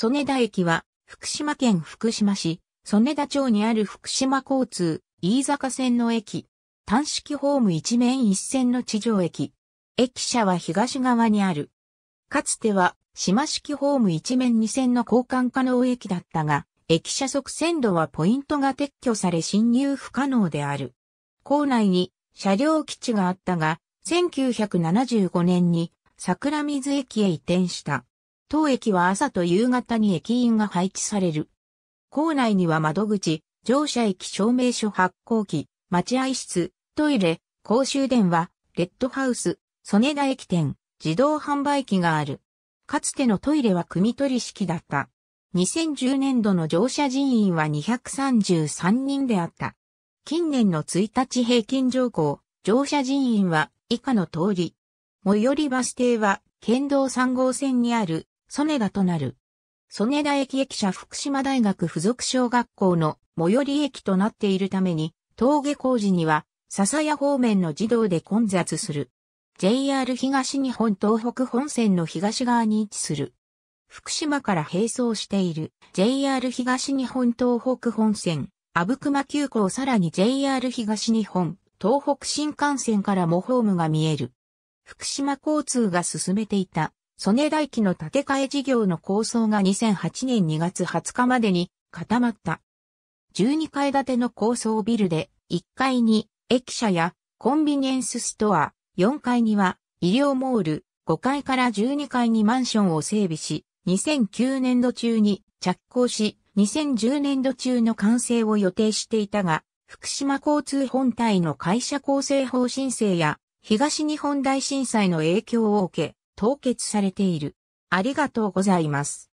曽根田駅は、福島県福島市、曽根田町にある福島交通、飯坂線の駅。単式ホーム一面一線の地上駅。駅舎は東側にある。かつては、島式ホーム一面二線の交換可能駅だったが、駅舎側線路はポイントが撤去され侵入不可能である。構内に車両基地があったが、1975年に桜水駅へ移転した。当駅は朝と夕方に駅員が配置される。構内には窓口、乗車駅証明書発行機、待合室、トイレ、公衆電話、レッドハウス、ソネダ駅店、自動販売機がある。かつてのトイレは組取り式だった。2010年度の乗車人員は233人であった。近年の1日平均乗降、乗車人員は以下の通り。最寄りバス停は県道3号線にあるソネダとなる。ソネダ駅駅舎福島大学附属小学校の最寄り駅となっているために、峠工事には、笹谷方面の児童で混雑する。JR 東日本東北本線の東側に位置する。福島から並走している JR 東日本東北本線、阿武隈急行さらに JR 東日本東北新幹線からもホームが見える。福島交通が進めていた曽根大輝の建て替え事業の構想が2008年2月20日までに固まった。12階建ての高層ビルで、1階に駅舎やコンビニエンスストア、4階には医療モール、5階から12階にマンションを整備し、2009年度中に着工し、2010年度中の完成を予定していたが、福島交通本体の会社構成法申請や、東日本大震災の影響を受け、凍結されている。ありがとうございます。